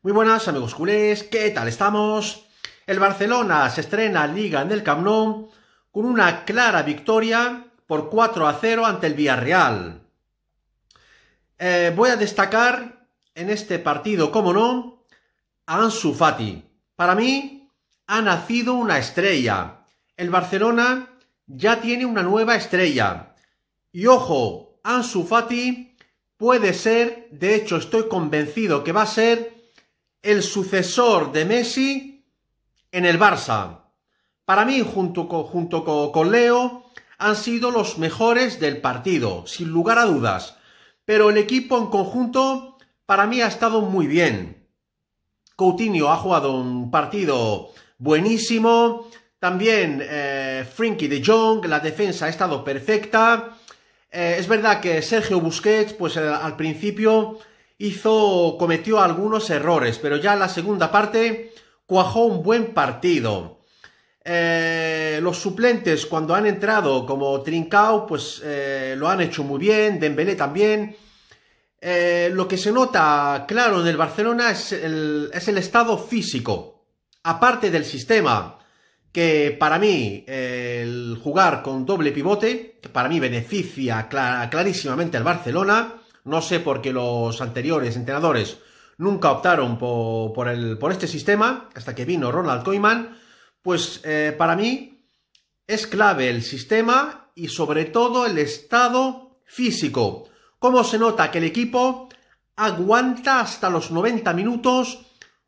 Muy buenas amigos culés, ¿qué tal estamos? El Barcelona se estrena en Liga en el Camp con una clara victoria por 4 a 0 ante el Villarreal. Eh, voy a destacar en este partido, como no, a Ansu Fati. Para mí ha nacido una estrella. El Barcelona ya tiene una nueva estrella. Y ojo, Ansu Fati puede ser, de hecho estoy convencido que va a ser el sucesor de Messi en el Barça. Para mí, junto con, con Leo, han sido los mejores del partido, sin lugar a dudas. Pero el equipo en conjunto, para mí, ha estado muy bien. Coutinho ha jugado un partido buenísimo. También eh, de Jong, la defensa ha estado perfecta. Eh, es verdad que Sergio Busquets, pues eh, al principio hizo, cometió algunos errores, pero ya la segunda parte cuajó un buen partido. Eh, los suplentes cuando han entrado como Trincao, pues eh, lo han hecho muy bien, Dembélé también. Eh, lo que se nota claro en el Barcelona es el, estado físico, aparte del sistema, que para mí el jugar con doble pivote, que para mí beneficia clarísimamente al Barcelona, no sé por qué los anteriores entrenadores nunca optaron por, este sistema, hasta que vino Ronald Koeman. Pues eh, para mí es clave el sistema y sobre todo el estado físico. Cómo se nota que el equipo aguanta hasta los 90 minutos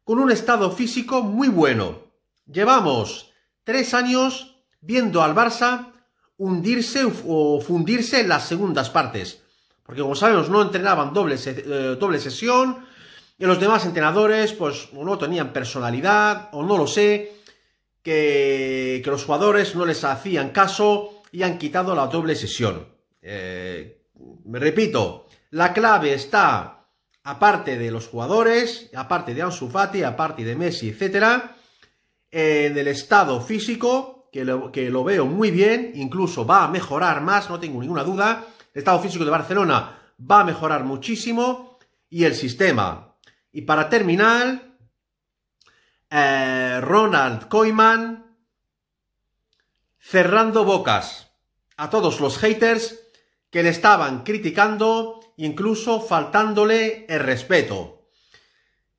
con un estado físico muy bueno. Llevamos tres años viendo al Barça hundirse o fundirse en las segundas partes. Porque como sabemos, no entrenaban doble, eh, doble sesión. Y los demás entrenadores, pues, no tenían personalidad, o no lo sé, que, los jugadores no les hacían caso y han quitado la doble sesión. Eh, me repito, la clave está, aparte de los jugadores, aparte de Ansu Fati, aparte de Messi, etcétera, en el estado físico, que que lo veo muy bien, incluso va a mejorar más, no tengo ninguna duda, el estado físico de Barcelona va a mejorar muchísimo y el sistema. Y para terminar, eh, Ronald Koeman cerrando bocas a todos los haters que le estaban criticando, incluso faltándole el respeto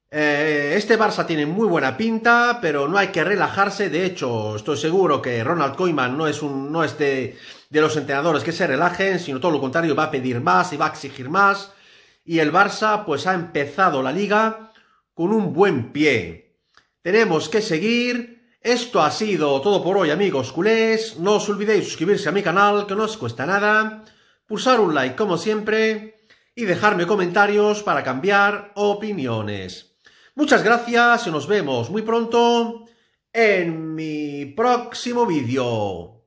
eh, este Barça tiene muy buena pinta, pero no hay que relajarse. De hecho, estoy seguro que Ronald Koeman no es un, no es de, de los entrenadores que se relajen, sino todo lo contrario, va a pedir más y va a exigir más. Y el Barça pues ha empezado la liga con un buen pie. Tenemos que seguir. Esto ha sido todo por hoy amigos culés. No os olvidéis suscribirse a mi canal, que no os cuesta nada. Pulsar un like como siempre. Y dejarme comentarios para cambiar opiniones. Muchas gracias y nos vemos muy pronto en mi próximo vídeo.